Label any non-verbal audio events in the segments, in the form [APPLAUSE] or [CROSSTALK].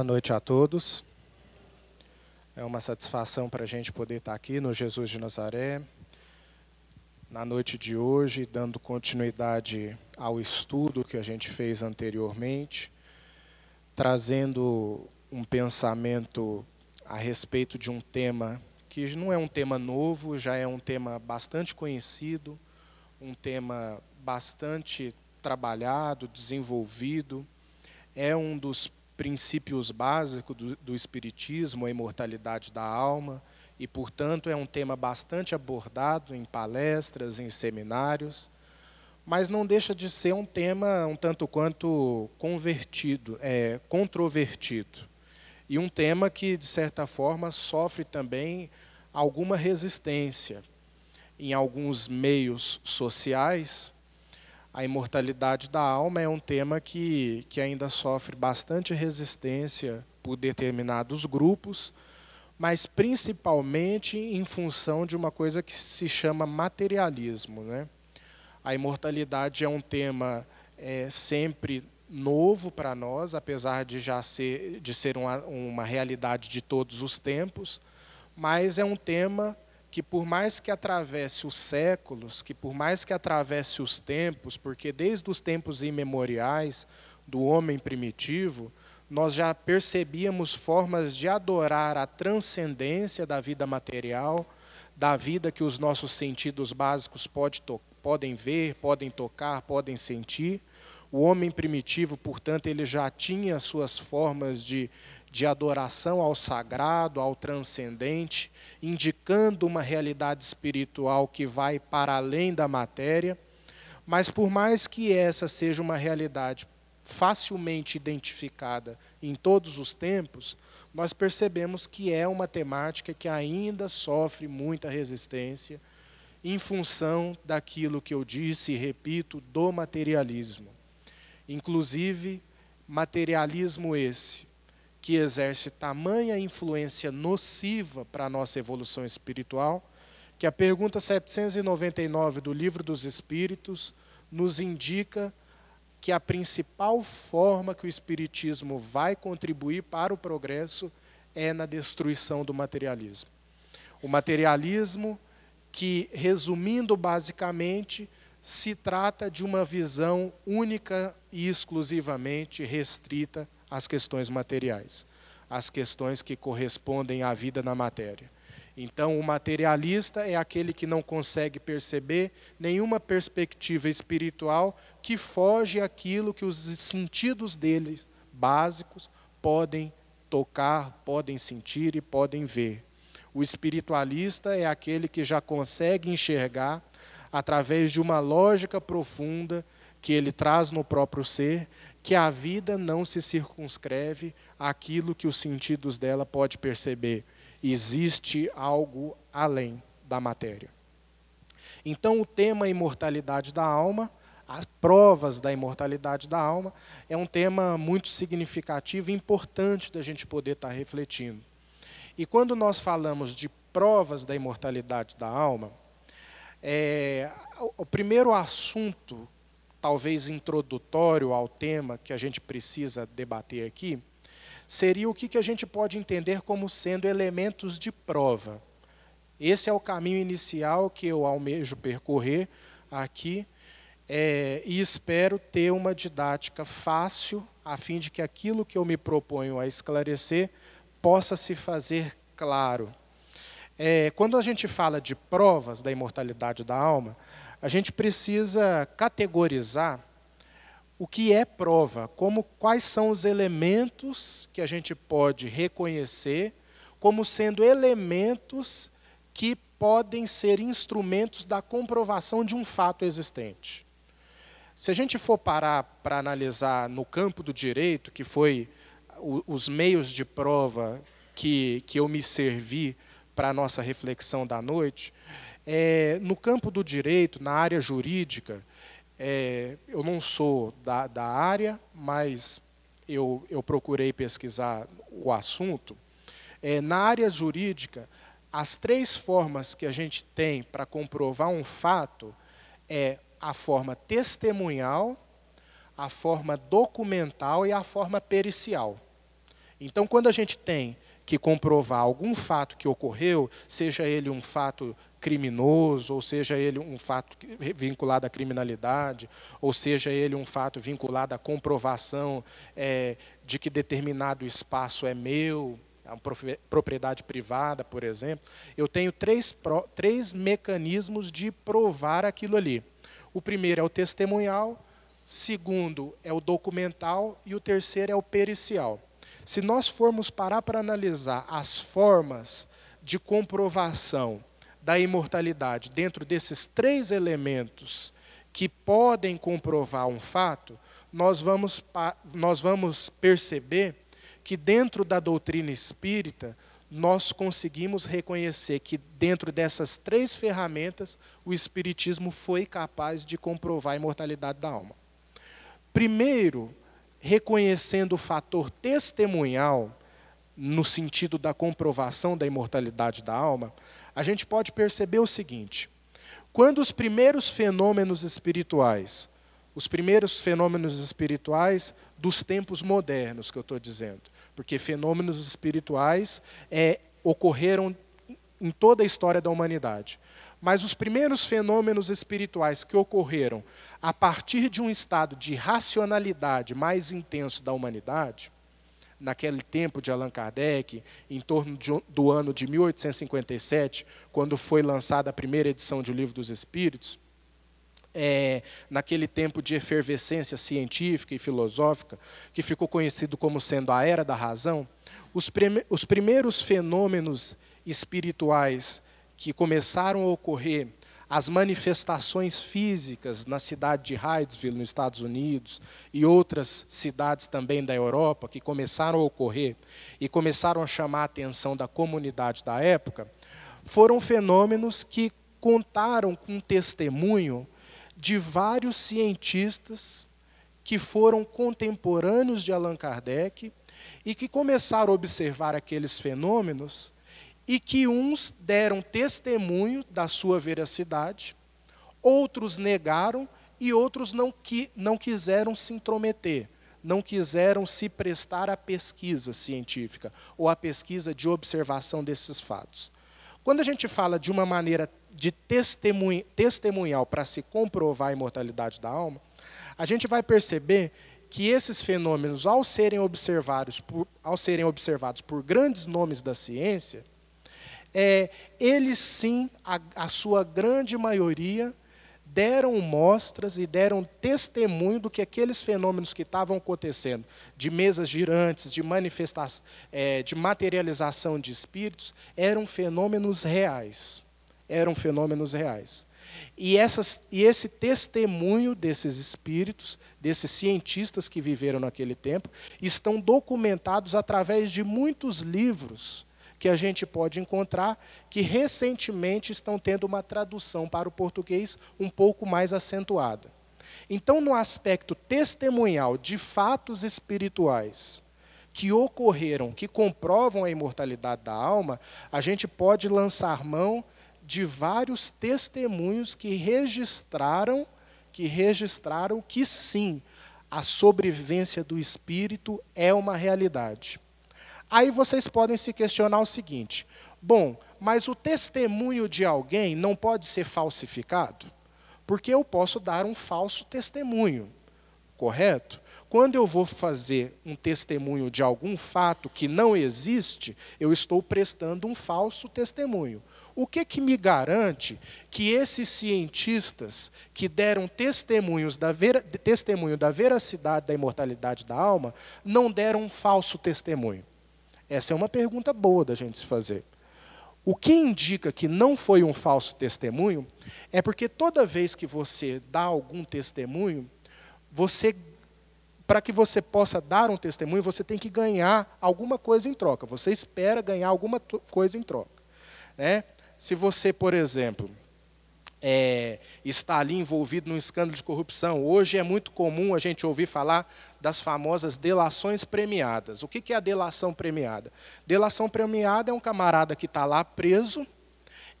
Boa noite a todos. É uma satisfação para a gente poder estar tá aqui no Jesus de Nazaré, na noite de hoje, dando continuidade ao estudo que a gente fez anteriormente, trazendo um pensamento a respeito de um tema que não é um tema novo, já é um tema bastante conhecido, um tema bastante trabalhado, desenvolvido, é um dos princípios básicos do, do Espiritismo, a imortalidade da alma, e, portanto, é um tema bastante abordado em palestras, em seminários, mas não deixa de ser um tema um tanto quanto convertido, é, controvertido. E um tema que, de certa forma, sofre também alguma resistência em alguns meios sociais, a imortalidade da alma é um tema que, que ainda sofre bastante resistência por determinados grupos, mas principalmente em função de uma coisa que se chama materialismo. Né? A imortalidade é um tema é, sempre novo para nós, apesar de já ser, de ser uma, uma realidade de todos os tempos, mas é um tema que por mais que atravesse os séculos, que por mais que atravesse os tempos, porque desde os tempos imemoriais do homem primitivo, nós já percebíamos formas de adorar a transcendência da vida material, da vida que os nossos sentidos básicos pode podem ver, podem tocar, podem sentir. O homem primitivo, portanto, ele já tinha suas formas de, de adoração ao sagrado, ao transcendente, indicando uma realidade espiritual que vai para além da matéria. Mas por mais que essa seja uma realidade facilmente identificada em todos os tempos, nós percebemos que é uma temática que ainda sofre muita resistência em função daquilo que eu disse e repito do materialismo. Inclusive, materialismo esse que exerce tamanha influência nociva para a nossa evolução espiritual, que a pergunta 799 do Livro dos Espíritos nos indica que a principal forma que o Espiritismo vai contribuir para o progresso é na destruição do materialismo. O materialismo, que, resumindo basicamente, se trata de uma visão única e exclusivamente restrita as questões materiais, as questões que correspondem à vida na matéria. Então, o materialista é aquele que não consegue perceber nenhuma perspectiva espiritual que foge aquilo que os sentidos dele básicos podem tocar, podem sentir e podem ver. O espiritualista é aquele que já consegue enxergar através de uma lógica profunda que ele traz no próprio ser, que a vida não se circunscreve àquilo que os sentidos dela pode perceber. Existe algo além da matéria. Então, o tema imortalidade da alma, as provas da imortalidade da alma, é um tema muito significativo e importante da gente poder estar refletindo. E quando nós falamos de provas da imortalidade da alma, é, o primeiro assunto talvez introdutório ao tema que a gente precisa debater aqui, seria o que, a gente pode entender como sendo elementos de prova. Esse é o caminho inicial que eu almejo percorrer aqui é, e espero ter uma didática fácil, a fim de que aquilo que eu me proponho a esclarecer possa se fazer claro. É, quando a gente fala de provas da imortalidade da alma, a gente precisa categorizar o que é prova, como quais são os elementos que a gente pode reconhecer como sendo elementos que podem ser instrumentos da comprovação de um fato existente. Se a gente for parar para analisar no campo do direito, que foi o, os meios de prova que, que eu me servi para a nossa reflexão da noite, é, no campo do direito, na área jurídica, é, eu não sou da, da área, mas eu, eu, procurei pesquisar o assunto. É, na área jurídica, as três formas que a gente tem para comprovar um fato é a forma testemunhal, a forma documental e a forma pericial. Então, quando a gente tem que comprovar algum fato que ocorreu, seja ele um fato criminoso, ou seja ele um fato vinculado à criminalidade, ou seja ele um fato vinculado à comprovação é, de que determinado espaço é meu, é uma propriedade privada, por exemplo, eu tenho três, três mecanismos de provar aquilo ali. O primeiro é o testemunhal, segundo é o documental e o terceiro é o pericial. Se nós formos parar para analisar as formas de comprovação da imortalidade dentro desses três elementos que podem comprovar um fato, nós vamos, nós vamos perceber que dentro da doutrina espírita nós conseguimos reconhecer que dentro dessas três ferramentas o espiritismo foi capaz de comprovar a imortalidade da alma. Primeiro, reconhecendo o fator testemunhal no sentido da comprovação da imortalidade da alma, a gente pode perceber o seguinte: quando os primeiros fenômenos espirituais, os primeiros fenômenos espirituais dos tempos modernos, que eu estou dizendo, porque fenômenos espirituais é, ocorreram em toda a história da humanidade. Mas os primeiros fenômenos espirituais que ocorreram a partir de um estado de racionalidade mais intenso da humanidade, naquele tempo de Allan Kardec, em torno de, do ano de 1857, quando foi lançada a primeira edição de O Livro dos Espíritos, é, naquele tempo de efervescência científica e filosófica, que ficou conhecido como sendo a Era da Razão, os, prime os primeiros fenômenos espirituais que começaram a ocorrer as manifestações físicas na cidade de Hydesville, nos Estados Unidos, e outras cidades também da Europa, que começaram a ocorrer e começaram a chamar a atenção da comunidade da época, foram fenômenos que contaram com testemunho de vários cientistas que foram contemporâneos de Allan Kardec e que começaram a observar aqueles fenômenos e que uns deram testemunho da sua veracidade, outros negaram e outros não, qui não quiseram se intrometer, não quiseram se prestar à pesquisa científica ou à pesquisa de observação desses fatos. Quando a gente fala de uma maneira de testemunha, testemunhal para se comprovar a imortalidade da alma, a gente vai perceber que esses fenômenos, ao serem observados por, ao serem observados por grandes nomes da ciência, é, eles sim, a, a sua grande maioria, deram mostras e deram testemunho do que aqueles fenômenos que estavam acontecendo, de mesas girantes, de, manifestação, é, de materialização de espíritos, eram fenômenos reais. Eram fenômenos reais. E, essas, e esse testemunho desses espíritos, desses cientistas que viveram naquele tempo, estão documentados através de muitos livros que a gente pode encontrar, que recentemente estão tendo uma tradução para o português um pouco mais acentuada. Então, no aspecto testemunhal de fatos espirituais que ocorreram, que comprovam a imortalidade da alma, a gente pode lançar mão de vários testemunhos que registraram, que registraram que sim, a sobrevivência do espírito é uma realidade. Aí vocês podem se questionar o seguinte: bom, mas o testemunho de alguém não pode ser falsificado? Porque eu posso dar um falso testemunho, correto? Quando eu vou fazer um testemunho de algum fato que não existe, eu estou prestando um falso testemunho. O que, que me garante que esses cientistas que deram testemunhos da vera, testemunho da veracidade da imortalidade da alma não deram um falso testemunho? Essa é uma pergunta boa da gente se fazer. O que indica que não foi um falso testemunho é porque toda vez que você dá algum testemunho, você para que você possa dar um testemunho, você tem que ganhar alguma coisa em troca. Você espera ganhar alguma coisa em troca, né? Se você, por exemplo, é, está ali envolvido num escândalo de corrupção. Hoje é muito comum a gente ouvir falar das famosas delações premiadas. O que é a delação premiada? Delação premiada é um camarada que está lá preso,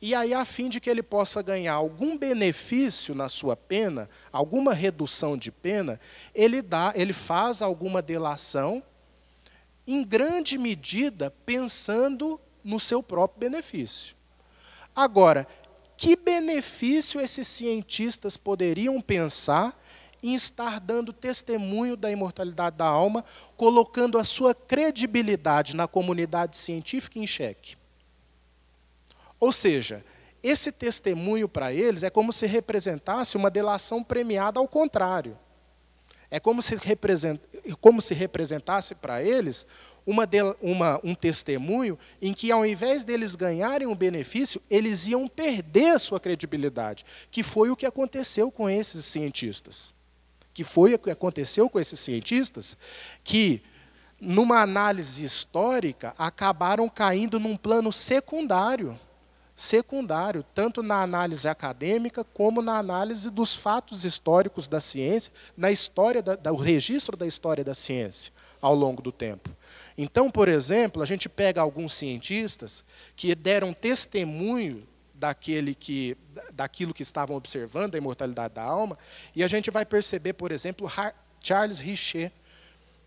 e aí, a fim de que ele possa ganhar algum benefício na sua pena, alguma redução de pena, ele, dá, ele faz alguma delação, em grande medida pensando no seu próprio benefício. Agora, que benefício esses cientistas poderiam pensar em estar dando testemunho da imortalidade da alma, colocando a sua credibilidade na comunidade científica em xeque? Ou seja, esse testemunho para eles é como se representasse uma delação premiada ao contrário. É como se, represent... como se representasse para eles uma, uma, um testemunho em que, ao invés deles ganharem um benefício, eles iam perder a sua credibilidade, que foi o que aconteceu com esses cientistas. Que foi o que aconteceu com esses cientistas que, numa análise histórica, acabaram caindo num plano secundário secundário, tanto na análise acadêmica como na análise dos fatos históricos da ciência, na história da, da, o registro da história da ciência ao longo do tempo. Então, por exemplo, a gente pega alguns cientistas que deram testemunho daquele que, daquilo que estavam observando, da imortalidade da alma, e a gente vai perceber, por exemplo, Charles Richer,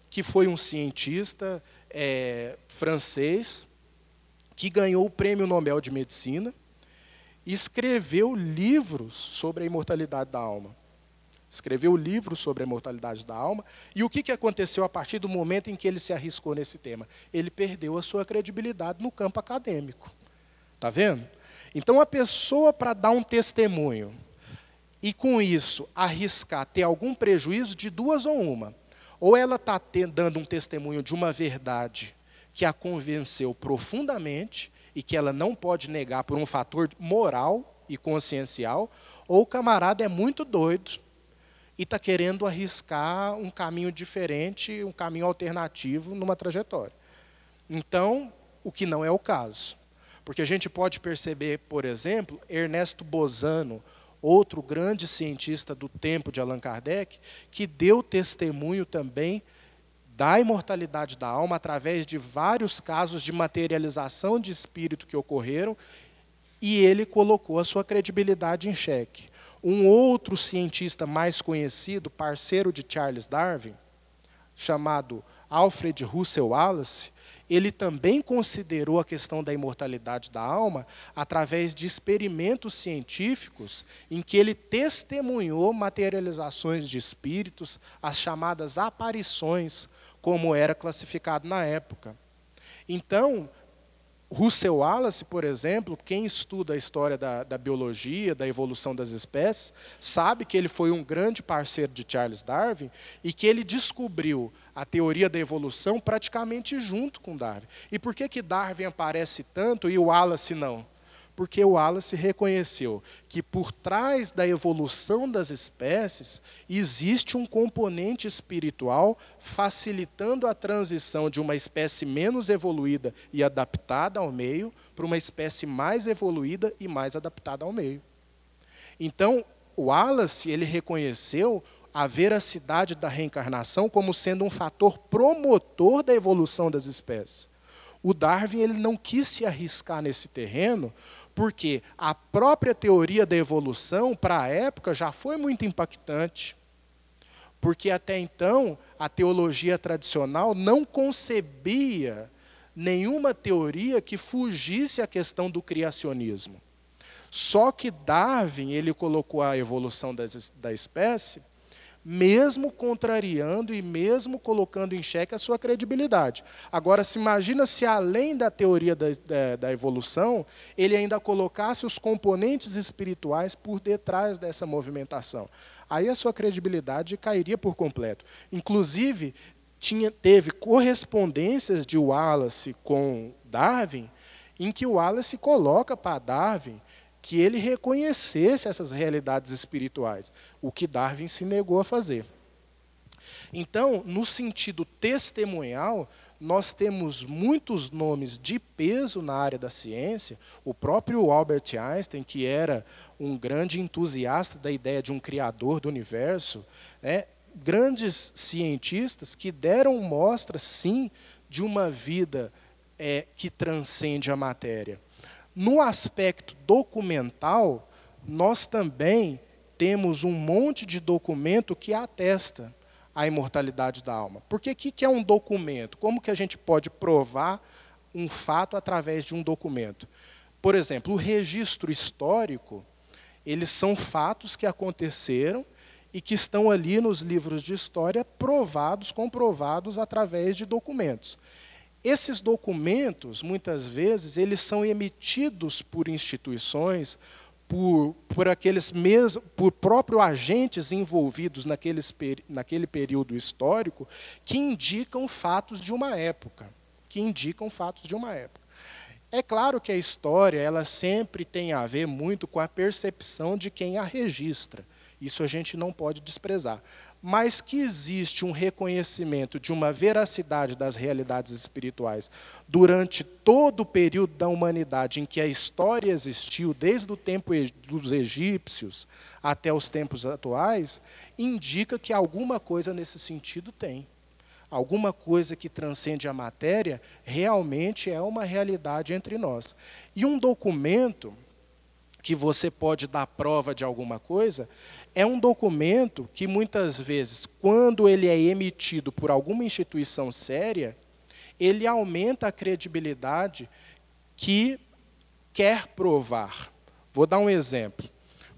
que foi um cientista é, francês que ganhou o Prêmio Nobel de Medicina, escreveu livros sobre a imortalidade da alma escreveu o livro sobre a imortalidade da alma. E o que, que aconteceu a partir do momento em que ele se arriscou nesse tema? Ele perdeu a sua credibilidade no campo acadêmico. Está vendo? Então, a pessoa, para dar um testemunho e, com isso, arriscar ter algum prejuízo, de duas ou uma. Ou ela está dando um testemunho de uma verdade que a convenceu profundamente e que ela não pode negar por um fator moral e consciencial, ou o camarada é muito doido e está querendo arriscar um caminho diferente, um caminho alternativo numa trajetória. Então, o que não é o caso. Porque a gente pode perceber, por exemplo, Ernesto Bozano, outro grande cientista do tempo de Allan Kardec, que deu testemunho também da imortalidade da alma através de vários casos de materialização de espírito que ocorreram, e ele colocou a sua credibilidade em xeque. Um outro cientista mais conhecido, parceiro de Charles Darwin, chamado Alfred Russel Wallace, ele também considerou a questão da imortalidade da alma através de experimentos científicos em que ele testemunhou materializações de espíritos, as chamadas aparições, como era classificado na época. Então, Russell Wallace, por exemplo, quem estuda a história da, da, biologia, da evolução das espécies, sabe que ele foi um grande parceiro de Charles Darwin e que ele descobriu a teoria da evolução praticamente junto com Darwin. E por que, que Darwin aparece tanto e o Wallace não? porque o Wallace reconheceu que por trás da evolução das espécies existe um componente espiritual facilitando a transição de uma espécie menos evoluída e adaptada ao meio para uma espécie mais evoluída e mais adaptada ao meio. Então, o Wallace ele reconheceu a veracidade da reencarnação como sendo um fator promotor da evolução das espécies. O Darwin ele não quis se arriscar nesse terreno, porque a própria teoria da evolução, para a época, já foi muito impactante. Porque até então, a teologia tradicional não concebia nenhuma teoria que fugisse à questão do criacionismo. Só que Darwin, ele colocou a evolução das, da espécie mesmo contrariando e mesmo colocando em xeque a sua credibilidade. Agora, se imagina se além da teoria da, da, da evolução, ele ainda colocasse os componentes espirituais por detrás dessa movimentação. Aí a sua credibilidade cairia por completo. Inclusive, tinha, teve correspondências de Wallace com Darwin, em que Wallace coloca para Darwin que ele reconhecesse essas realidades espirituais, o que Darwin se negou a fazer. Então, no sentido testemunhal, nós temos muitos nomes de peso na área da ciência. O próprio Albert Einstein, que era um grande entusiasta da ideia de um criador do universo, né? grandes cientistas que deram mostra, sim, de uma vida é, que transcende a matéria. No aspecto documental, nós também temos um monte de documento que atesta a imortalidade da alma. Porque o que é um documento? Como que a gente pode provar um fato através de um documento? Por exemplo, o registro histórico, eles são fatos que aconteceram e que estão ali nos livros de história provados, comprovados através de documentos. Esses documentos, muitas vezes, eles são emitidos por instituições, por, por aqueles mes, por próprios agentes envolvidos naqueles, naquele período histórico, que indicam fatos de uma época, que indicam fatos de uma época. É claro que a história ela sempre tem a ver muito com a percepção de quem a registra. Isso a gente não pode desprezar. Mas que existe um reconhecimento de uma veracidade das realidades espirituais durante todo o período da humanidade em que a história existiu, desde o tempo dos egípcios até os tempos atuais, indica que alguma coisa nesse sentido tem. Alguma coisa que transcende a matéria realmente é uma realidade entre nós. E um documento que você pode dar prova de alguma coisa, é um documento que muitas vezes, quando ele é emitido por alguma instituição séria, ele aumenta a credibilidade que quer provar. Vou dar um exemplo.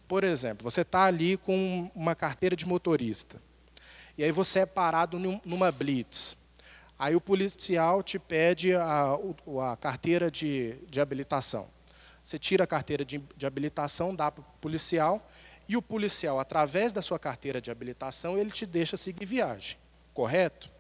Por exemplo, você está ali com uma carteira de motorista, e aí você é parado numa blitz. Aí o policial te pede a, a carteira de, de habilitação. Você tira a carteira de, de habilitação, dá para o policial, e o policial, através da sua carteira de habilitação, ele te deixa seguir viagem, correto?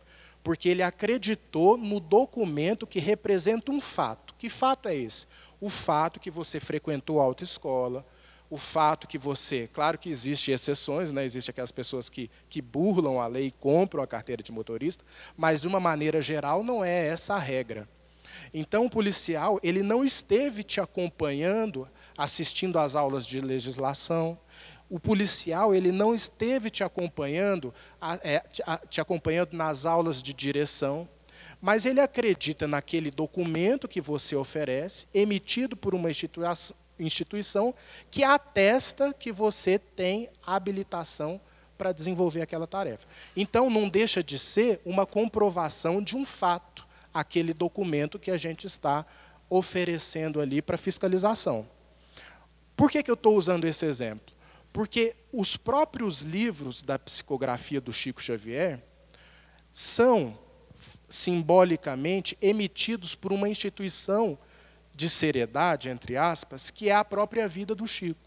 Porque ele acreditou no documento que representa um fato. Que fato é esse? O fato que você frequentou a autoescola, o fato que você, claro que existem exceções, né? existem aquelas pessoas que, que burlam a lei e compram a carteira de motorista, mas de uma maneira geral não é essa a regra. Então, o policial, ele não esteve te acompanhando, assistindo às aulas de legislação. O policial, ele não esteve te acompanhando, é, te acompanhando nas aulas de direção mas ele acredita naquele documento que você oferece, emitido por uma instituição que atesta que você tem habilitação para desenvolver aquela tarefa. Então, não deixa de ser uma comprovação de um fato aquele documento que a gente está oferecendo ali para fiscalização. Por que, que eu estou usando esse exemplo? Porque os próprios livros da psicografia do Chico Xavier são simbolicamente emitidos por uma instituição de seriedade, entre aspas, que é a própria vida do Chico.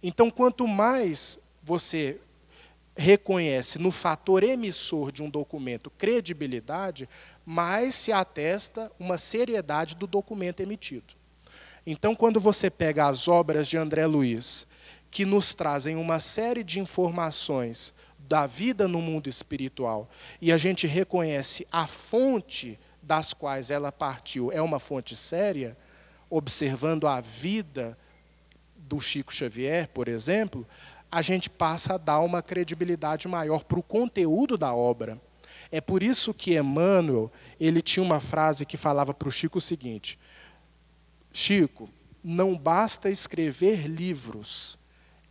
Então, quanto mais você reconhece no fator emissor de um documento credibilidade, mais se atesta uma seriedade do documento emitido. Então, quando você pega as obras de André Luiz, que nos trazem uma série de informações da vida no mundo espiritual, e a gente reconhece a fonte das quais ela partiu é uma fonte séria, observando a vida do Chico Xavier, por exemplo, a gente passa a dar uma credibilidade maior para o conteúdo da obra. É por isso que Emmanuel ele tinha uma frase que falava para o Chico o seguinte: Chico, não basta escrever livros,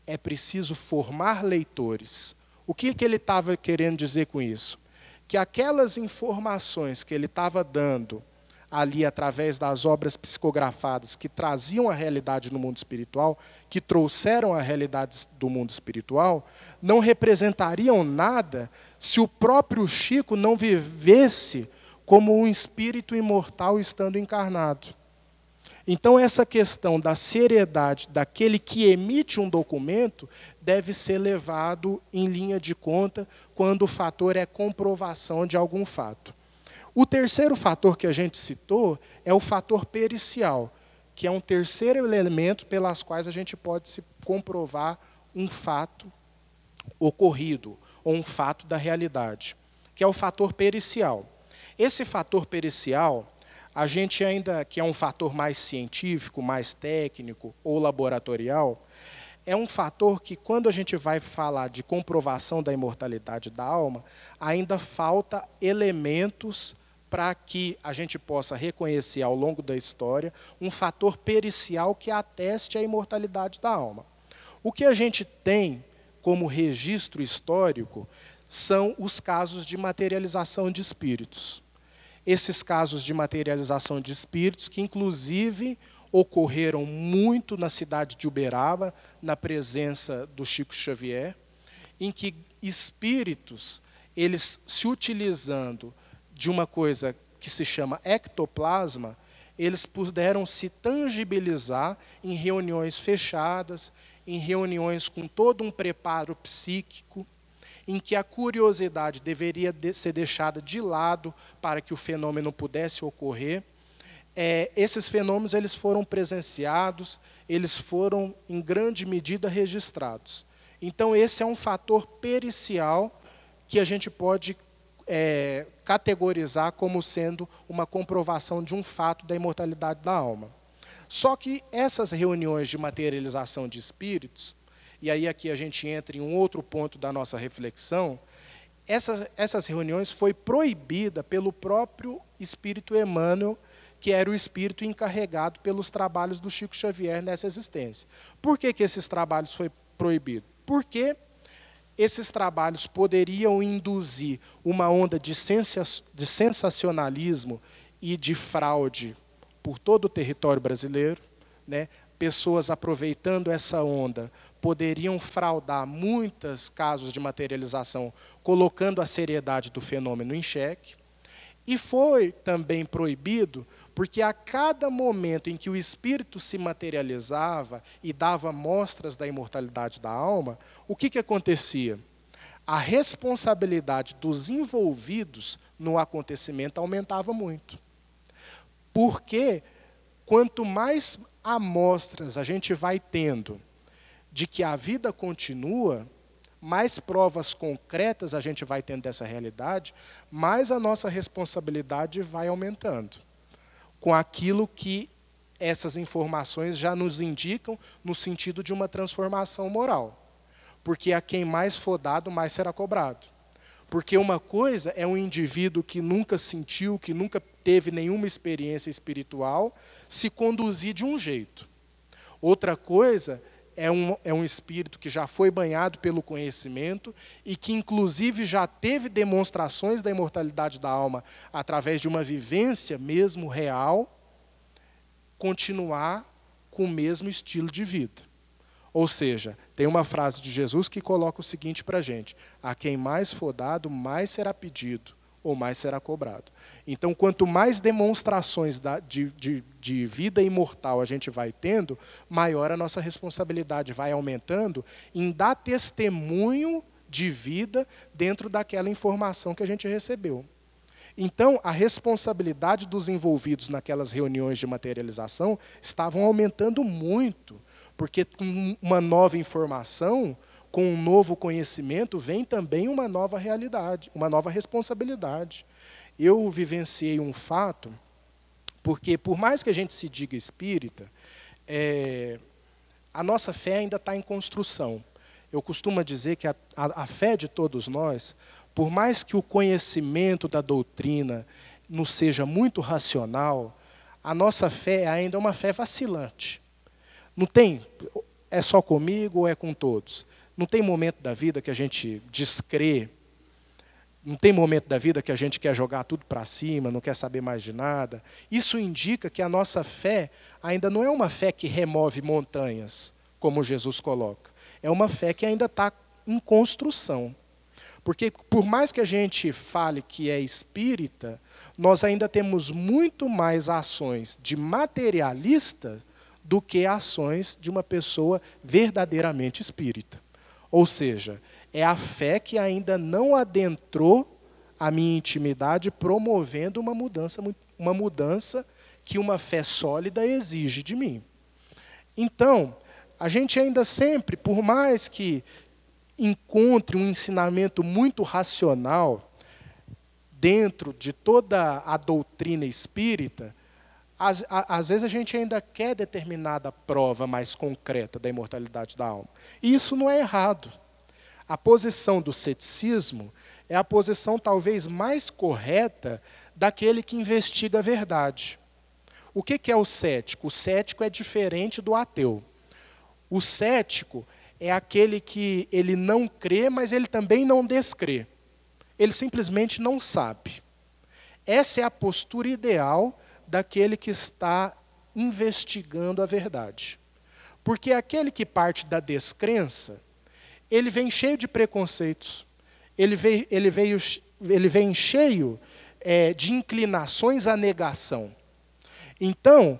é preciso formar leitores. O que, que ele estava querendo dizer com isso? Que aquelas informações que ele estava dando ali através das obras psicografadas que traziam a realidade no mundo espiritual, que trouxeram a realidade do mundo espiritual, não representariam nada se o próprio Chico não vivesse como um espírito imortal estando encarnado. Então, essa questão da seriedade daquele que emite um documento deve ser levado em linha de conta quando o fator é comprovação de algum fato. O terceiro fator que a gente citou é o fator pericial, que é um terceiro elemento pelas quais a gente pode se comprovar um fato ocorrido ou um fato da realidade, que é o fator pericial. Esse fator pericial, a gente ainda que é um fator mais científico, mais técnico ou laboratorial, é um fator que quando a gente vai falar de comprovação da imortalidade da alma, ainda falta elementos para que a gente possa reconhecer ao longo da história um fator pericial que ateste a imortalidade da alma. O que a gente tem como registro histórico são os casos de materialização de espíritos. Esses casos de materialização de espíritos, que inclusive ocorreram muito na cidade de Uberaba, na presença do Chico Xavier, em que espíritos, eles se utilizando de uma coisa que se chama ectoplasma, eles puderam se tangibilizar em reuniões fechadas, em reuniões com todo um preparo psíquico, em que a curiosidade deveria de ser deixada de lado para que o fenômeno pudesse ocorrer. É, esses fenômenos eles foram presenciados, eles foram em grande medida registrados. Então esse é um fator pericial que a gente pode é, categorizar como sendo uma comprovação de um fato da imortalidade da alma. Só que essas reuniões de materialização de espíritos, e aí aqui a gente entra em um outro ponto da nossa reflexão, essas, essas reuniões foi proibida pelo próprio espírito Emmanuel, que era o espírito encarregado pelos trabalhos do Chico Xavier nessa existência. Por que, que esses trabalhos foi proibido? Porque esses trabalhos poderiam induzir uma onda de, sensacionalismo e de fraude por todo o território brasileiro, né? pessoas aproveitando essa onda poderiam fraudar muitos casos de materialização, colocando a seriedade do fenômeno em xeque. E foi também proibido porque a cada momento em que o espírito se materializava e dava mostras da imortalidade da alma, o que, que acontecia? A responsabilidade dos envolvidos no acontecimento aumentava muito. Porque quanto mais amostras a gente vai tendo de que a vida continua, mais provas concretas a gente vai tendo dessa realidade, mais a nossa responsabilidade vai aumentando com aquilo que essas informações já nos indicam no sentido de uma transformação moral. Porque a quem mais for dado, mais será cobrado. Porque uma coisa é um indivíduo que nunca sentiu, que nunca teve nenhuma experiência espiritual, se conduzir de um jeito. Outra coisa é um, é um espírito que já foi banhado pelo conhecimento e que, inclusive, já teve demonstrações da imortalidade da alma através de uma vivência mesmo real, continuar com o mesmo estilo de vida. Ou seja, tem uma frase de Jesus que coloca o seguinte para a gente: A quem mais for dado, mais será pedido ou mais será cobrado. Então, quanto mais demonstrações de, de, de, vida imortal a gente vai tendo, maior a nossa responsabilidade vai aumentando em dar testemunho de vida dentro daquela informação que a gente recebeu. Então, a responsabilidade dos envolvidos naquelas reuniões de materialização estavam aumentando muito, porque uma nova informação com um novo conhecimento vem também uma nova realidade, uma nova responsabilidade. Eu vivenciei um fato, porque por mais que a gente se diga espírita, é, a nossa fé ainda está em construção. Eu costumo dizer que a, a, a fé de todos nós, por mais que o conhecimento da doutrina nos seja muito racional, a nossa fé é ainda é uma fé vacilante. Não tem, é só comigo ou é com todos? Não tem momento da vida que a gente descrê, não tem momento da vida que a gente quer jogar tudo para cima, não quer saber mais de nada. Isso indica que a nossa fé ainda não é uma fé que remove montanhas, como Jesus coloca. É uma fé que ainda está em construção. Porque, por mais que a gente fale que é espírita, nós ainda temos muito mais ações de materialista do que ações de uma pessoa verdadeiramente espírita. Ou seja, é a fé que ainda não adentrou a minha intimidade, promovendo uma mudança, uma mudança que uma fé sólida exige de mim. Então, a gente ainda sempre, por mais que encontre um ensinamento muito racional dentro de toda a doutrina espírita, às, às, vezes a gente ainda quer determinada prova mais concreta da imortalidade da alma. E isso não é errado. A posição do ceticismo é a posição talvez mais correta daquele que investiga a verdade. O que, que é o cético? O cético é diferente do ateu. O cético é aquele que ele não crê, mas ele também não descrê. Ele simplesmente não sabe. Essa é a postura ideal daquele que está investigando a verdade. Porque aquele que parte da descrença, ele vem cheio de preconceitos, ele, veio, ele, veio, ele vem cheio é, de inclinações à negação. Então,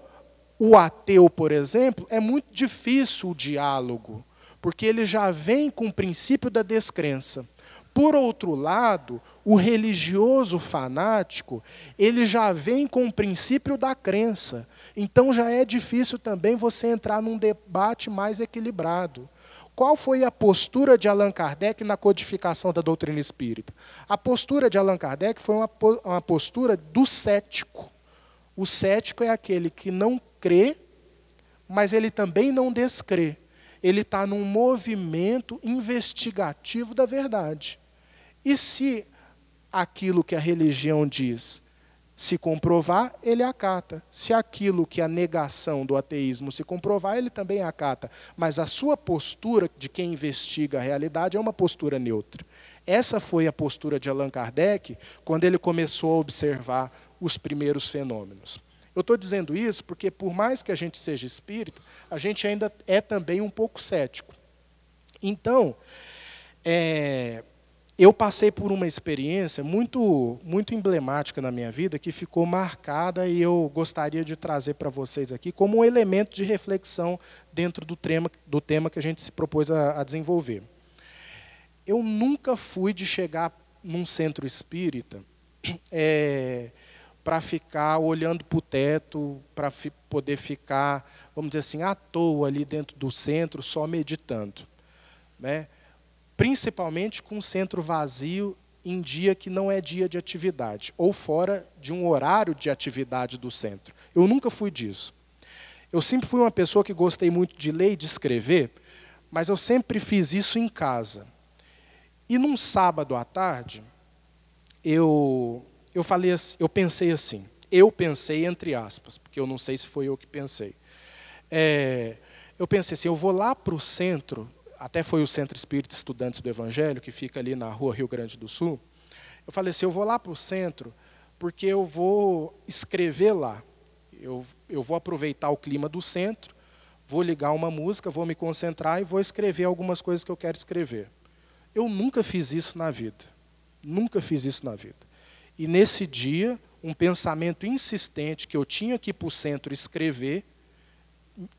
o ateu, por exemplo, é muito difícil o diálogo, porque ele já vem com o princípio da descrença. Por outro lado, o religioso fanático, ele já vem com o princípio da crença. Então já é difícil também você entrar num debate mais equilibrado. Qual foi a postura de Allan Kardec na codificação da doutrina espírita? A postura de Allan Kardec foi uma, uma postura do cético. O cético é aquele que não crê, mas ele também não descrê ele está num movimento investigativo da verdade. E se aquilo que a religião diz se comprovar, ele acata. Se aquilo que a negação do ateísmo se comprovar, ele também acata. Mas a sua postura de quem investiga a realidade é uma postura neutra. Essa foi a postura de Allan Kardec quando ele começou a observar os primeiros fenômenos. Eu estou dizendo isso porque, por mais que a gente seja espírita, a gente ainda é também um pouco cético. Então, é, eu passei por uma experiência muito, muito emblemática na minha vida, que ficou marcada e eu gostaria de trazer para vocês aqui como um elemento de reflexão dentro do tema, do tema que a gente se propôs a, a desenvolver. Eu nunca fui de chegar num centro espírita [CLEARS THROAT] é, para ficar olhando para o teto, para fi, poder ficar, vamos dizer assim, à toa ali dentro do centro, só meditando. Né? Principalmente com o centro vazio em dia que não é dia de atividade, ou fora de um horário de atividade do centro. Eu nunca fui disso. Eu sempre fui uma pessoa que gostei muito de ler e de escrever, mas eu sempre fiz isso em casa. E num sábado à tarde, eu eu falei, assim, eu pensei assim. Eu pensei entre aspas, porque eu não sei se foi eu que pensei. É, eu pensei assim, eu vou lá para o centro, até foi o Centro Espírita Estudantes do Evangelho, que fica ali na rua Rio Grande do Sul. Eu falei assim, eu vou lá para o centro, porque eu vou escrever lá. Eu, eu vou aproveitar o clima do centro, vou ligar uma música, vou me concentrar e vou escrever algumas coisas que eu quero escrever. Eu nunca fiz isso na vida. Nunca fiz isso na vida. E nesse dia, um pensamento insistente que eu tinha que ir para o centro escrever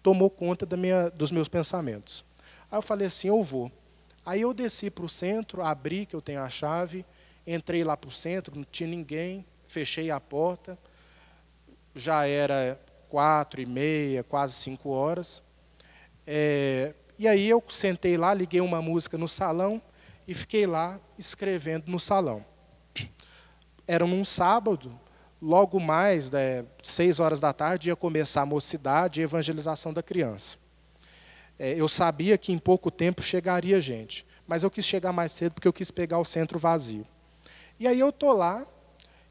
tomou conta da minha, dos meus pensamentos. Aí eu falei assim: eu vou. Aí eu desci para o centro, abri, que eu tenho a chave, entrei lá para o centro, não tinha ninguém, fechei a porta, já era quatro e meia, quase cinco horas. É, e aí eu sentei lá, liguei uma música no salão e fiquei lá escrevendo no salão era num sábado, logo mais, né, seis horas da tarde, ia começar a mocidade e evangelização da criança. É, eu sabia que em pouco tempo chegaria gente, mas eu quis chegar mais cedo porque eu quis pegar o centro vazio. E aí eu tô lá,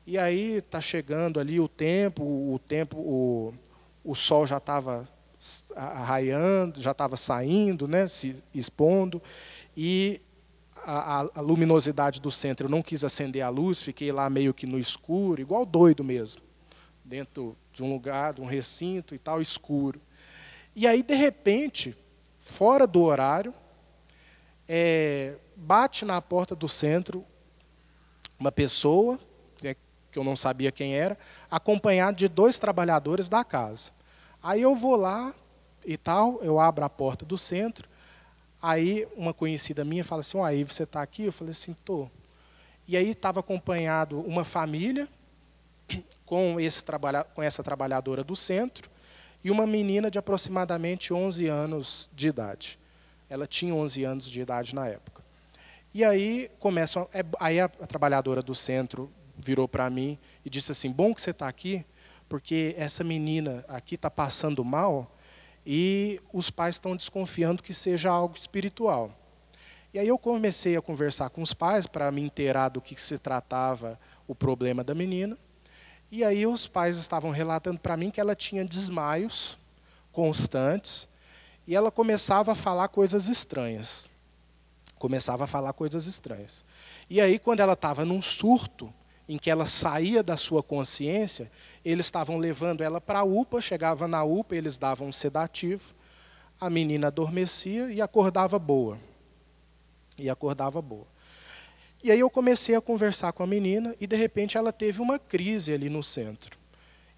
e aí está chegando ali o tempo, o tempo, o, o sol já estava raiando, já estava saindo, né, se expondo, e a, a, luminosidade do centro, eu não quis acender a luz, fiquei lá meio que no escuro, igual doido mesmo, dentro de um lugar, de um recinto e tal, escuro. E aí, de repente, fora do horário, é, bate na porta do centro uma pessoa, né, que eu não sabia quem era, acompanhada de dois trabalhadores da casa. Aí eu vou lá e tal, eu abro a porta do centro, Aí uma conhecida minha fala assim, aí você está aqui? Eu falei assim, estou. E aí estava acompanhado uma família [CLEARS THROAT] com, esse com essa trabalhadora do centro e uma menina de aproximadamente 11 anos de idade. Ela tinha 11 anos de idade na época. E aí começam, é, aí a, a trabalhadora do centro virou para mim e disse assim: "Bom que você está aqui, porque essa menina aqui está passando mal e os pais estão desconfiando que seja algo espiritual. E aí eu comecei a conversar com os pais para me inteirar do que se tratava o problema da menina. E aí os pais estavam relatando para mim que ela tinha desmaios constantes e ela começava a falar coisas estranhas. Começava a falar coisas estranhas. E aí quando ela estava num surto, em que ela saía da sua consciência, eles estavam levando ela para a UPA, chegava na UPA, eles davam um sedativo, a menina adormecia e acordava boa. E acordava boa. E aí eu comecei a conversar com a menina e de repente ela teve uma crise ali no centro.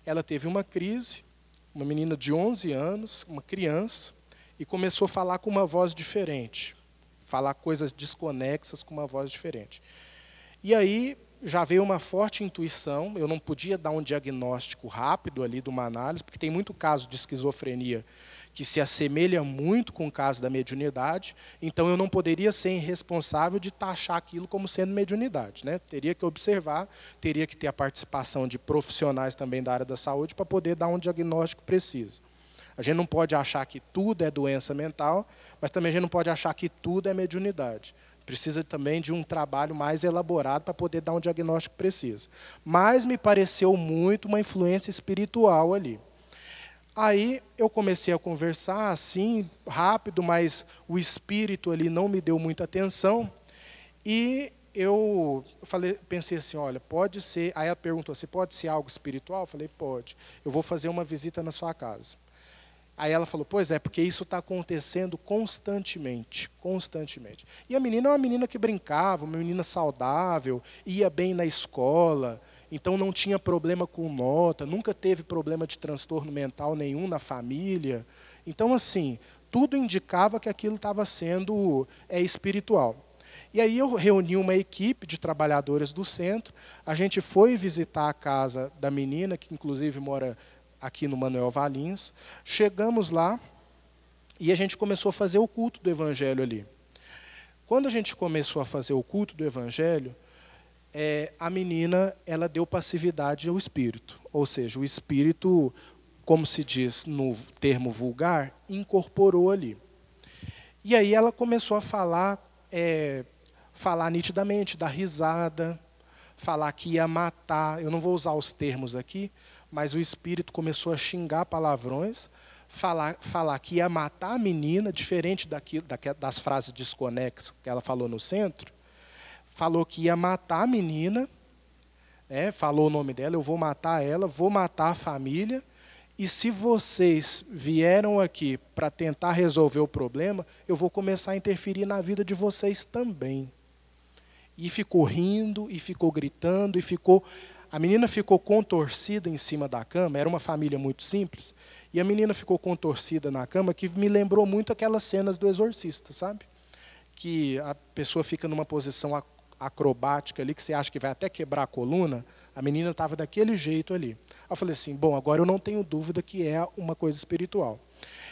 Ela teve uma crise, uma menina de 11 anos, uma criança, e começou a falar com uma voz diferente, falar coisas desconexas com uma voz diferente. E aí já veio uma forte intuição, eu não podia dar um diagnóstico rápido ali de uma análise, porque tem muito caso de esquizofrenia que se assemelha muito com o caso da mediunidade, então eu não poderia ser irresponsável de taxar aquilo como sendo mediunidade. Né? Teria que observar, teria que ter a participação de profissionais também da área da saúde para poder dar um diagnóstico preciso. A gente não pode achar que tudo é doença mental, mas também a gente não pode achar que tudo é mediunidade. Precisa também de um trabalho mais elaborado para poder dar um diagnóstico preciso. Mas me pareceu muito uma influência espiritual ali. Aí eu comecei a conversar assim, rápido, mas o espírito ali não me deu muita atenção. E eu falei, pensei assim, olha, pode ser. Aí ela perguntou, se pode ser algo espiritual? Eu falei, pode. Eu vou fazer uma visita na sua casa. Aí ela falou: Pois é, porque isso está acontecendo constantemente, constantemente. E a menina é uma menina que brincava, uma menina saudável, ia bem na escola, então não tinha problema com nota, nunca teve problema de transtorno mental nenhum na família. Então, assim, tudo indicava que aquilo estava sendo é, espiritual. E aí eu reuni uma equipe de trabalhadores do centro, a gente foi visitar a casa da menina, que inclusive mora aqui no Manuel Valins. Chegamos lá e a gente começou a fazer o culto do Evangelho ali. Quando a gente começou a fazer o culto do Evangelho, é, a menina ela deu passividade ao espírito, ou seja, o espírito, como se diz no termo vulgar, incorporou ali. E aí ela começou a falar, é, falar nitidamente, dar risada, falar que ia matar. Eu não vou usar os termos aqui, mas o espírito começou a xingar palavrões, falar, falar que ia matar a menina, diferente daquilo, das frases desconexas que ela falou no centro. Falou que ia matar a menina, né, falou o nome dela, eu vou matar ela, vou matar a família. E se vocês vieram aqui para tentar resolver o problema, eu vou começar a interferir na vida de vocês também. E ficou rindo, e ficou gritando, e ficou a menina ficou contorcida em cima da cama, era uma família muito simples, e a menina ficou contorcida na cama, que me lembrou muito aquelas cenas do exorcista, sabe? Que a pessoa fica numa posição acrobática ali, que você acha que vai até quebrar a coluna, a menina estava daquele jeito ali. Eu falei assim: bom, agora eu não tenho dúvida que é uma coisa espiritual.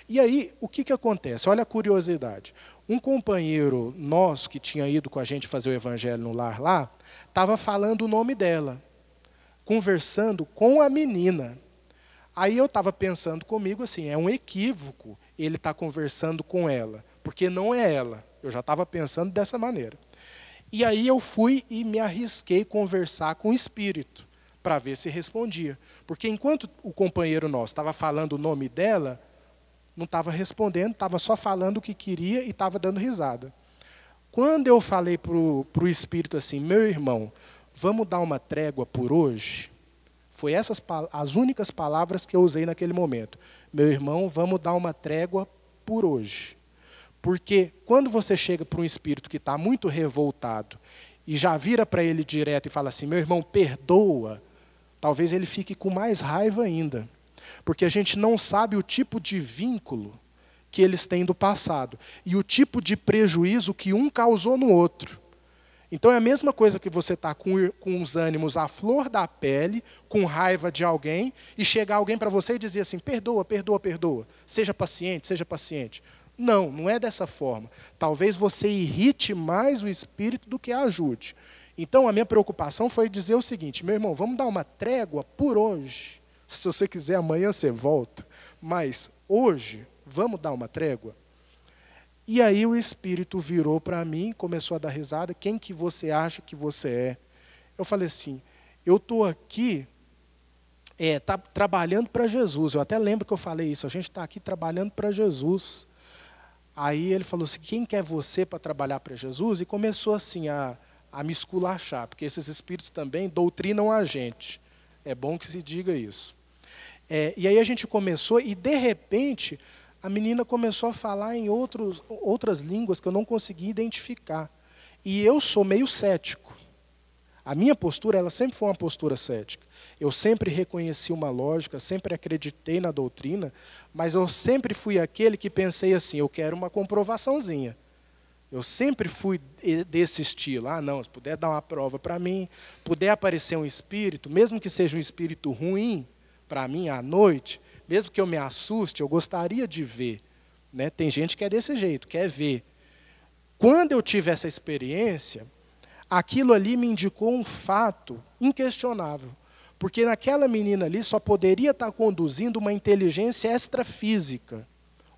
E aí, o que, que acontece? Olha a curiosidade. Um companheiro nosso que tinha ido com a gente fazer o evangelho no lar lá, estava falando o nome dela conversando com a menina. Aí eu estava pensando comigo assim, é um equívoco ele estar tá conversando com ela, porque não é ela. Eu já estava pensando dessa maneira. E aí eu fui e me arrisquei conversar com o espírito para ver se respondia, porque enquanto o companheiro nosso estava falando o nome dela, não estava respondendo, estava só falando o que queria e estava dando risada. Quando eu falei para o espírito assim, meu irmão, vamos dar uma trégua por hoje? Foi essas as únicas palavras que eu usei naquele momento. Meu irmão, vamos dar uma trégua por hoje. Porque quando você chega para um espírito que está muito revoltado e já vira para ele direto e fala assim: meu irmão, perdoa, talvez ele fique com mais raiva ainda. Porque a gente não sabe o tipo de vínculo que eles têm do passado e o tipo de prejuízo que um causou no outro. Então é a mesma coisa que você tá com, com os ânimos à flor da pele, com raiva de alguém, e chegar alguém para você e dizer assim: perdoa, perdoa, perdoa, seja paciente, seja paciente. Não, não é dessa forma. Talvez você irrite mais o espírito do que ajude. Então a minha preocupação foi dizer o seguinte: meu irmão, vamos dar uma trégua por hoje. Se você quiser, amanhã você volta. Mas hoje, vamos dar uma trégua? E aí o espírito virou para mim, começou a dar risada: quem que você acha que você é? Eu falei assim: eu estou aqui é, tá trabalhando para Jesus. Eu até lembro que eu falei isso: a gente está aqui trabalhando para Jesus. Aí ele falou assim: quem quer você para trabalhar para Jesus? E começou assim a, a me esculachar, porque esses espíritos também doutrinam a gente. É bom que se diga isso. É, e aí a gente começou, e de repente a menina começou a falar em outros, outras línguas que eu não conseguia identificar. E eu sou meio cético. A minha postura, ela sempre foi uma postura cética. Eu sempre reconheci uma lógica, sempre acreditei na doutrina, mas eu sempre fui aquele que pensei assim: eu quero uma comprovaçãozinha. Eu sempre fui desse estilo. Ah, não, se puder dar uma prova para mim, puder aparecer um espírito, mesmo que seja um espírito ruim para mim à noite, mesmo que eu me assuste, eu gostaria de ver. Né? Tem gente que é desse jeito, quer ver. Quando eu tive essa experiência, aquilo ali me indicou um fato inquestionável. Porque naquela menina ali só poderia estar conduzindo uma inteligência extrafísica.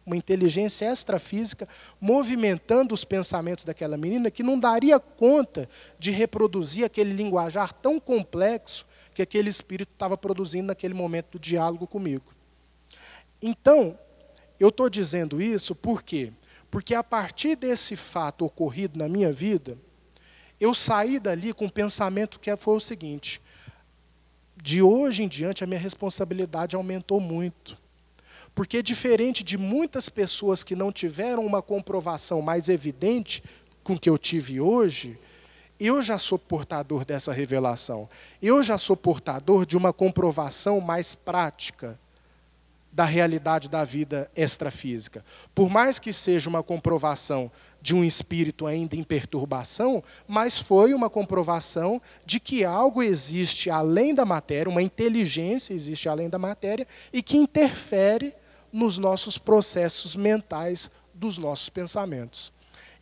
Uma inteligência extrafísica movimentando os pensamentos daquela menina que não daria conta de reproduzir aquele linguajar tão complexo que aquele espírito estava produzindo naquele momento do diálogo comigo. Então, eu estou dizendo isso por quê? Porque a partir desse fato ocorrido na minha vida, eu saí dali com um pensamento que foi o seguinte: de hoje em diante a minha responsabilidade aumentou muito. Porque, diferente de muitas pessoas que não tiveram uma comprovação mais evidente com o que eu tive hoje, eu já sou portador dessa revelação. Eu já sou portador de uma comprovação mais prática da realidade da vida extrafísica. Por mais que seja uma comprovação de um espírito ainda em perturbação, mas foi uma comprovação de que algo existe além da matéria, uma inteligência existe além da matéria e que interfere nos nossos processos mentais, dos nossos pensamentos.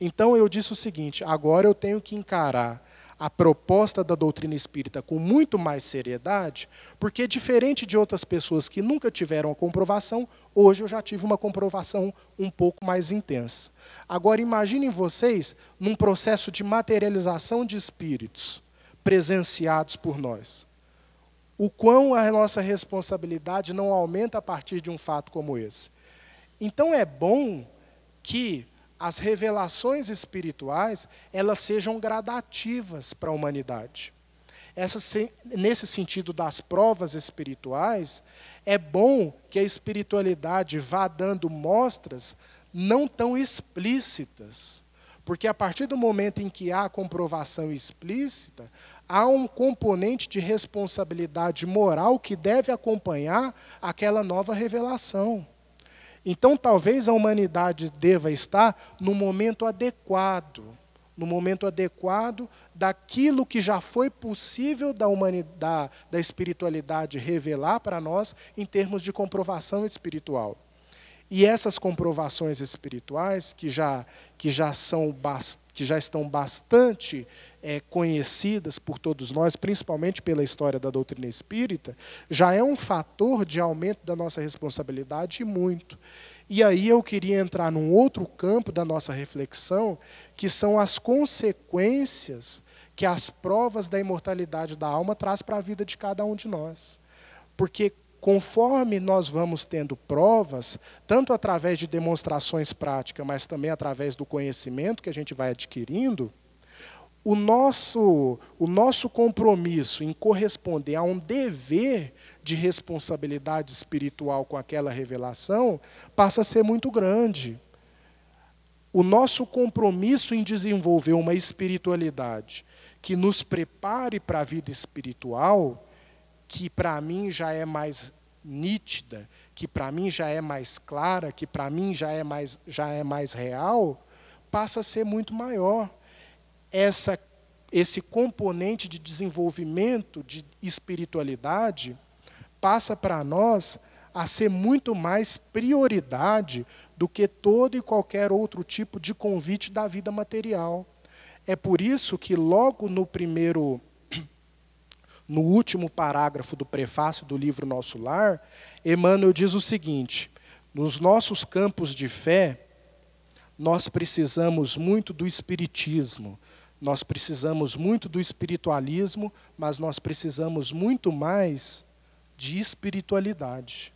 Então eu disse o seguinte: agora eu tenho que encarar a proposta da doutrina espírita com muito mais seriedade, porque, diferente de outras pessoas que nunca tiveram a comprovação, hoje eu já tive uma comprovação um pouco mais intensa. Agora, imaginem vocês num processo de materialização de espíritos presenciados por nós. O quão a nossa responsabilidade não aumenta a partir de um fato como esse. Então, é bom que as revelações espirituais elas sejam gradativas para a humanidade. Essa, nesse sentido das provas espirituais, é bom que a espiritualidade vá dando mostras não tão explícitas, porque a partir do momento em que há comprovação explícita, há um componente de responsabilidade moral que deve acompanhar aquela nova revelação. Então, talvez a humanidade deva estar no momento adequado, no momento adequado daquilo que já foi possível da humanidade, da espiritualidade revelar para nós em termos de comprovação espiritual. E essas comprovações espirituais que já que já são que já estão bastante é, conhecidas por todos nós, principalmente pela história da doutrina espírita, já é um fator de aumento da nossa responsabilidade e muito. E aí eu queria entrar num outro campo da nossa reflexão, que são as consequências que as provas da imortalidade da alma traz para a vida de cada um de nós. Porque conforme nós vamos tendo provas, tanto através de demonstrações práticas, mas também através do conhecimento que a gente vai adquirindo, o nosso, o nosso compromisso em corresponder a um dever de responsabilidade espiritual com aquela revelação passa a ser muito grande. O nosso compromisso em desenvolver uma espiritualidade que nos prepare para a vida espiritual, que para mim já é mais nítida, que para mim já é mais clara, que para mim já é mais, já é mais real, passa a ser muito maior essa, esse componente de desenvolvimento de espiritualidade passa para nós a ser muito mais prioridade do que todo e qualquer outro tipo de convite da vida material. É por isso que logo no primeiro [CLEARS THROAT] no último parágrafo do prefácio do livro Nosso Lar, Emmanuel diz o seguinte: nos nossos campos de fé, nós precisamos muito do Espiritismo, nós precisamos muito do espiritualismo, mas nós precisamos muito mais de espiritualidade.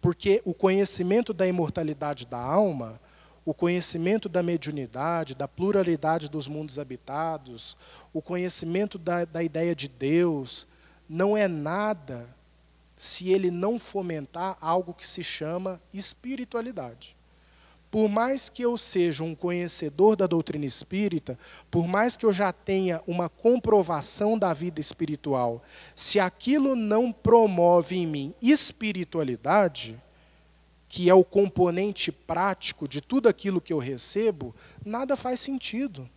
Porque o conhecimento da imortalidade da alma, o conhecimento da mediunidade, da pluralidade dos mundos habitados, o conhecimento da, da ideia de Deus, não é nada se ele não fomentar algo que se chama espiritualidade por mais que eu seja um conhecedor da doutrina espírita, por mais que eu já tenha uma comprovação da vida espiritual, se aquilo não promove em mim espiritualidade, que é o componente prático de tudo aquilo que eu recebo, nada faz sentido.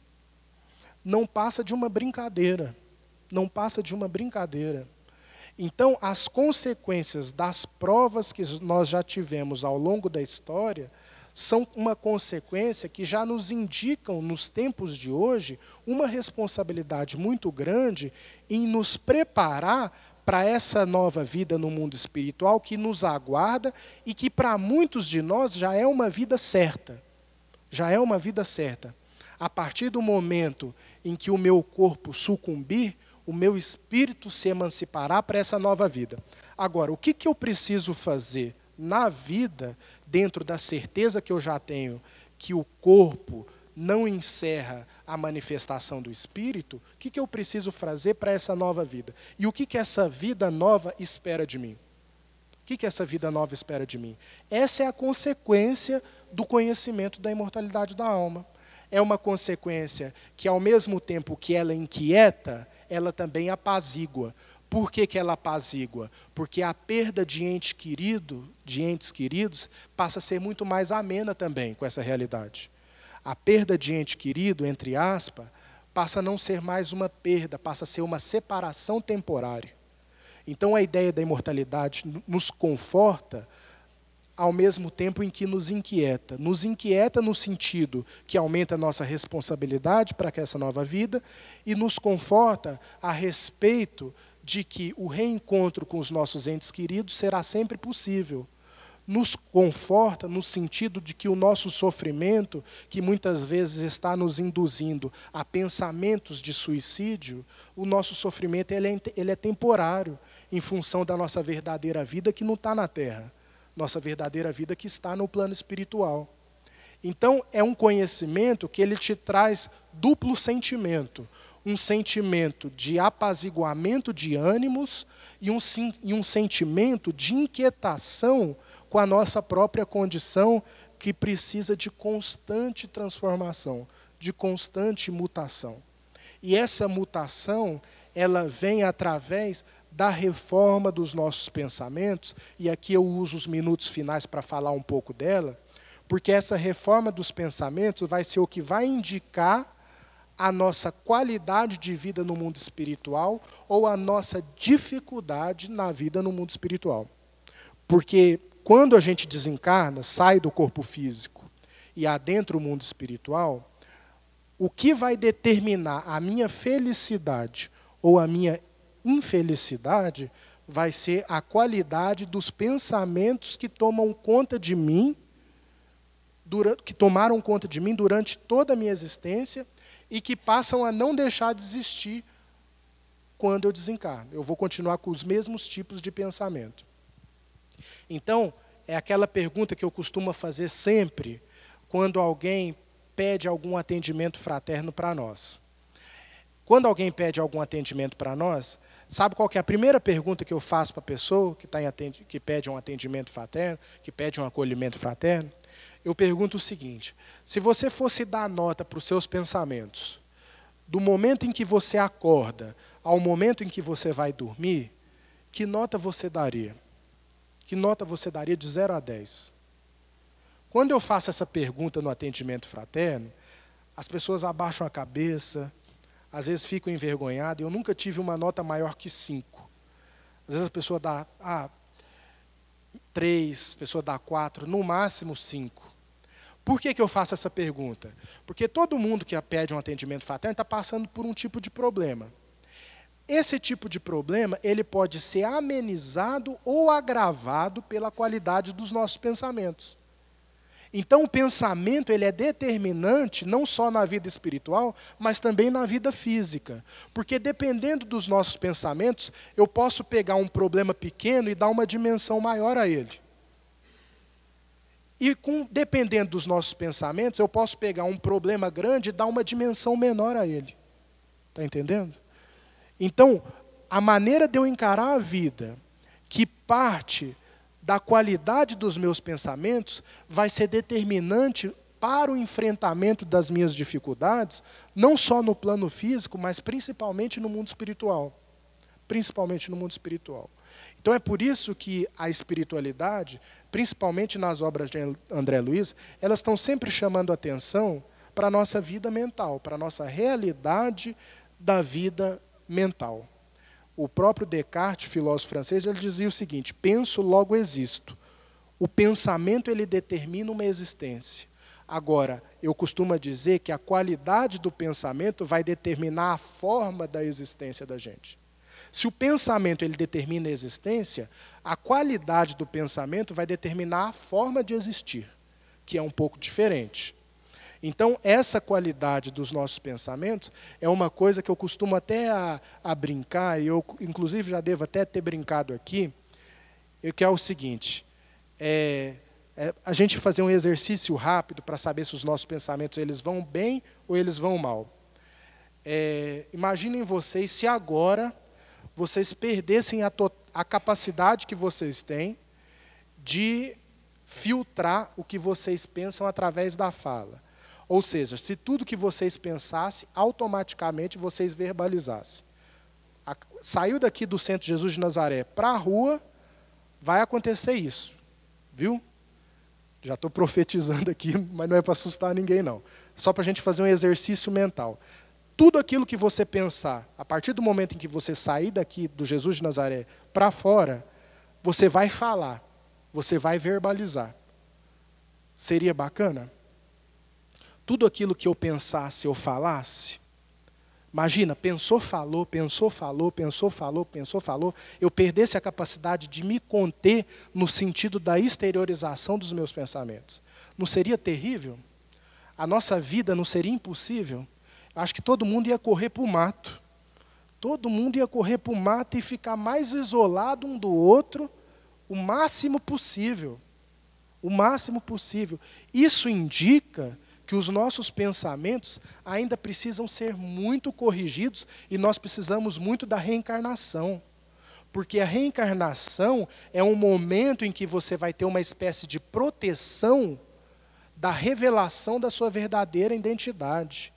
Não passa de uma brincadeira. Não passa de uma brincadeira. Então, as consequências das provas que nós já tivemos ao longo da história são uma consequência que já nos indicam, nos tempos de hoje, uma responsabilidade muito grande em nos preparar para essa nova vida no mundo espiritual que nos aguarda e que para muitos de nós já é uma vida certa. Já é uma vida certa. A partir do momento em que o meu corpo sucumbir, o meu espírito se emancipará para essa nova vida. Agora, o que, que eu preciso fazer na vida, dentro da certeza que eu já tenho que o corpo não encerra a manifestação do espírito, o que, que eu preciso fazer para essa nova vida? E o que, que essa vida nova espera de mim? O que, que essa vida nova espera de mim? Essa é a consequência do conhecimento da imortalidade da alma. É uma consequência que, ao mesmo tempo que ela inquieta, ela também apazigua. Por que, que ela apazigua? Porque a perda de ente querido, de entes queridos, passa a ser muito mais amena também com essa realidade. A perda de ente querido, entre aspas, passa a não ser mais uma perda, passa a ser uma separação temporária. Então a ideia da imortalidade nos conforta ao mesmo tempo em que nos inquieta. Nos inquieta no sentido que aumenta a nossa responsabilidade para essa nova vida e nos conforta a respeito de que o reencontro com os nossos entes queridos será sempre possível. Nos conforta no sentido de que o nosso sofrimento, que muitas vezes está nos induzindo a pensamentos de suicídio, o nosso sofrimento ele é, ele é temporário, em função da nossa verdadeira vida que não está na terra, nossa verdadeira vida que está no plano espiritual. Então, é um conhecimento que ele te traz duplo sentimento um sentimento de apaziguamento de ânimos e um, e um sentimento de inquietação com a nossa própria condição que precisa de constante transformação, de constante mutação. E essa mutação, ela vem através da reforma dos nossos pensamentos, e aqui eu uso os minutos finais para falar um pouco dela, porque essa reforma dos pensamentos vai ser o que vai indicar a nossa qualidade de vida no mundo espiritual ou a nossa dificuldade na vida no mundo espiritual. Porque quando a gente desencarna, sai do corpo físico e adentra o mundo espiritual, o que vai determinar a minha felicidade ou a minha infelicidade vai ser a qualidade dos pensamentos que tomam conta de mim, que tomaram conta de mim durante toda a minha existência e que passam a não deixar de existir quando eu desencarno. Eu vou continuar com os mesmos tipos de pensamento. Então, é aquela pergunta que eu costumo fazer sempre quando alguém pede algum atendimento fraterno para nós. Quando alguém pede algum atendimento para nós, sabe qual é a primeira pergunta que eu faço para a pessoa que, tá em que pede um atendimento fraterno, que pede um acolhimento fraterno? eu pergunto o seguinte: se você fosse dar nota para os seus pensamentos, do momento em que você acorda ao momento em que você vai dormir, que nota você daria? Que nota você daria de 0 a 10? Quando eu faço essa pergunta no atendimento fraterno, as pessoas abaixam a cabeça, às vezes ficam envergonhadas. Eu nunca tive uma nota maior que 5. Às vezes a pessoa dá ah, 3, a pessoa dá 4, no máximo 5. Por que, que eu faço essa pergunta? Porque todo mundo que pede um atendimento fraterno está passando por um tipo de problema. Esse tipo de problema ele pode ser amenizado ou agravado pela qualidade dos nossos pensamentos. Então o pensamento ele é determinante não só na vida espiritual, mas também na vida física, porque dependendo dos nossos pensamentos eu posso pegar um problema pequeno e dar uma dimensão maior a ele. E com, dependendo dos nossos pensamentos, eu posso pegar um problema grande e dar uma dimensão menor a ele. Está entendendo? Então, a maneira de eu encarar a vida, que parte da qualidade dos meus pensamentos, vai ser determinante para o enfrentamento das minhas dificuldades, não só no plano físico, mas principalmente no mundo espiritual. Principalmente no mundo espiritual. Então é por isso que a espiritualidade, principalmente nas obras de André Luiz, elas estão sempre chamando atenção para a nossa vida mental, para a nossa realidade da vida mental. O próprio Descartes, filósofo francês, ele dizia o seguinte: penso, logo existo. O pensamento ele determina uma existência. Agora, eu costumo dizer que a qualidade do pensamento vai determinar a forma da existência da gente. Se o pensamento ele determina a existência, a qualidade do pensamento vai determinar a forma de existir, que é um pouco diferente. Então, essa qualidade dos nossos pensamentos é uma coisa que eu costumo até a, a brincar, e eu, inclusive, já devo até ter brincado aqui, que é o seguinte: é, é a gente fazer um exercício rápido para saber se os nossos pensamentos eles vão bem ou eles vão mal. É, imaginem vocês se agora vocês perdessem a, a capacidade que vocês têm de filtrar o que vocês pensam através da fala. Ou seja, se tudo que vocês pensassem, automaticamente vocês verbalizassem. A, saiu daqui do Centro Jesus de Nazaré para a rua, vai acontecer isso. Viu? Já estou profetizando aqui, [LAUGHS] mas não é para assustar ninguém, não. Só para a gente fazer um exercício mental tudo aquilo que você pensar, a partir do momento em que você sair daqui do Jesus de Nazaré para fora, você vai falar, você vai verbalizar. Seria bacana? Tudo aquilo que eu pensasse, eu falasse. Imagina, pensou, falou, pensou, falou, pensou, falou, pensou, falou. Eu perdesse a capacidade de me conter no sentido da exteriorização dos meus pensamentos. Não seria terrível? A nossa vida não seria impossível? acho que todo mundo ia correr para o mato. Todo mundo ia correr para o mato e ficar mais isolado um do outro o máximo possível. O máximo possível. Isso indica que os nossos pensamentos ainda precisam ser muito corrigidos e nós precisamos muito da reencarnação. Porque a reencarnação é um momento em que você vai ter uma espécie de proteção da revelação da sua verdadeira identidade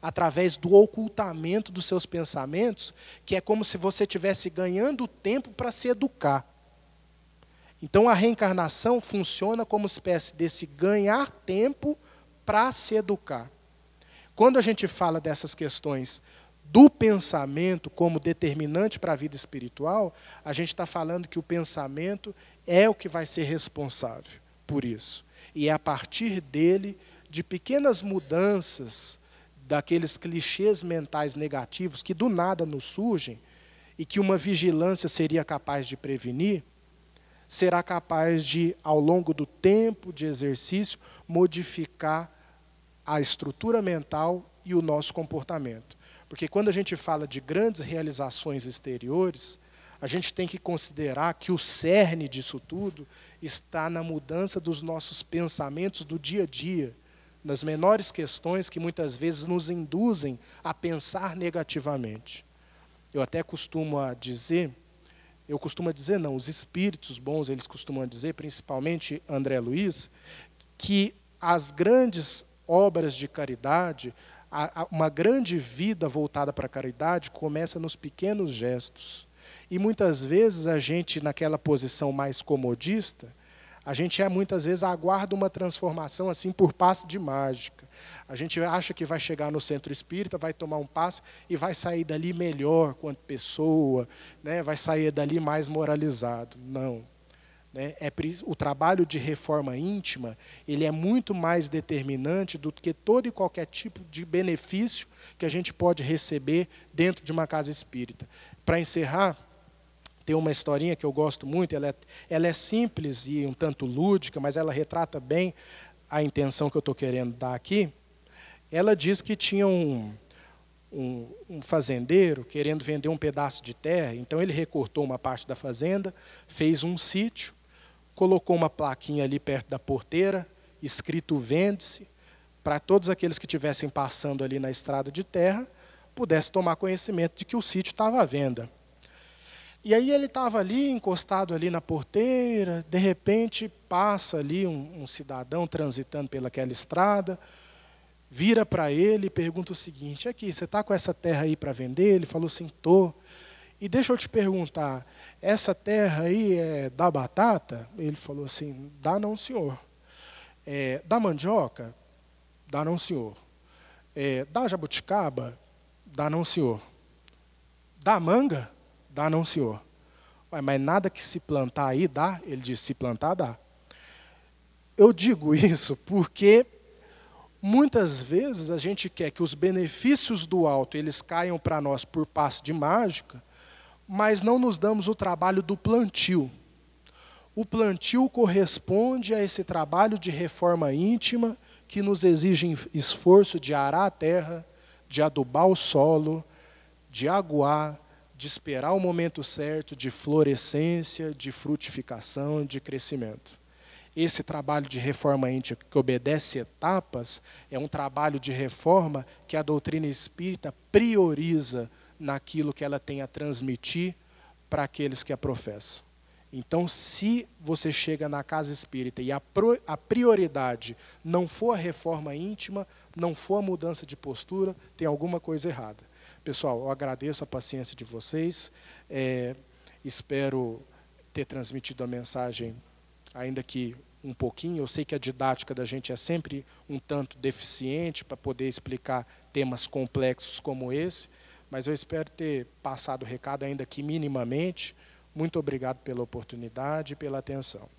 através do ocultamento dos seus pensamentos, que é como se você tivesse ganhando tempo para se educar. Então a reencarnação funciona como espécie desse ganhar tempo para se educar. Quando a gente fala dessas questões do pensamento como determinante para a vida espiritual, a gente está falando que o pensamento é o que vai ser responsável por isso. E é a partir dele, de pequenas mudanças daqueles clichês mentais negativos que do nada nos surgem e que uma vigilância seria capaz de prevenir, será capaz de, ao longo do tempo de exercício, modificar a estrutura mental e o nosso comportamento. Porque quando a gente fala de grandes realizações exteriores, a gente tem que considerar que o cerne disso tudo está na mudança dos nossos pensamentos do dia a dia das menores questões que muitas vezes nos induzem a pensar negativamente. Eu até costumo a dizer, eu costumo dizer não, os espíritos bons, eles costumam dizer, principalmente André Luiz, que as grandes obras de caridade, uma grande vida voltada para a caridade começa nos pequenos gestos. E muitas vezes a gente, naquela posição mais comodista, a gente é muitas vezes aguarda uma transformação assim por passo de mágica. A gente acha que vai chegar no centro espírita, vai tomar um passo e vai sair dali melhor quanto pessoa, né? vai sair dali mais moralizado. Não. Né? É, o trabalho de reforma íntima ele é muito mais determinante do que todo e qualquer tipo de benefício que a gente pode receber dentro de uma casa espírita. Para encerrar, tem uma historinha que eu gosto muito, ela é, ela é simples e um tanto lúdica, mas ela retrata bem a intenção que eu estou querendo dar aqui. Ela diz que tinha um, um, um, fazendeiro querendo vender um pedaço de terra, então ele recortou uma parte da fazenda, fez um sítio, colocou uma plaquinha ali perto da porteira, escrito vende-se, para todos aqueles que estivessem passando ali na estrada de terra, pudesse tomar conhecimento de que o sítio estava à venda. E aí ele estava ali, encostado ali na porteira, de repente passa ali um, um cidadão transitando pelaquela estrada, vira para ele e pergunta o seguinte: aqui, você está com essa terra aí para vender? Ele falou assim: tô. E deixa eu te perguntar, essa terra aí é da batata? Ele falou assim: dá não, senhor. É, da mandioca? Dá não, senhor. É, da jabuticaba? Dá não, senhor. Da manga? Dá não, senhor. Ué, mas nada que se plantar aí dá? Ele diz: se plantar, dá. Eu digo [LAUGHS] isso porque muitas vezes a gente quer que os benefícios do alto eles caiam para nós por passo de mágica, mas não nos damos o trabalho do plantio. O plantio corresponde a esse trabalho de reforma íntima que nos exige esforço de arar a terra, de adubar o solo, de aguar, de esperar o momento certo de florescência, de frutificação, de crescimento. Esse trabalho de reforma íntima que obedece etapas é um trabalho de reforma que a doutrina espírita prioriza naquilo que ela tem a transmitir para aqueles que a professam. Então, se você chega na casa espírita e a, pro, a, prioridade não for a reforma íntima, não for a mudança de postura, tem alguma coisa errada. Pessoal, eu agradeço a paciência de vocês. É, espero ter transmitido a mensagem, ainda que um pouquinho. Eu sei que a didática da gente é sempre um tanto deficiente para poder explicar temas complexos como esse, mas eu espero ter passado o recado, ainda que minimamente. Muito obrigado pela oportunidade e pela atenção.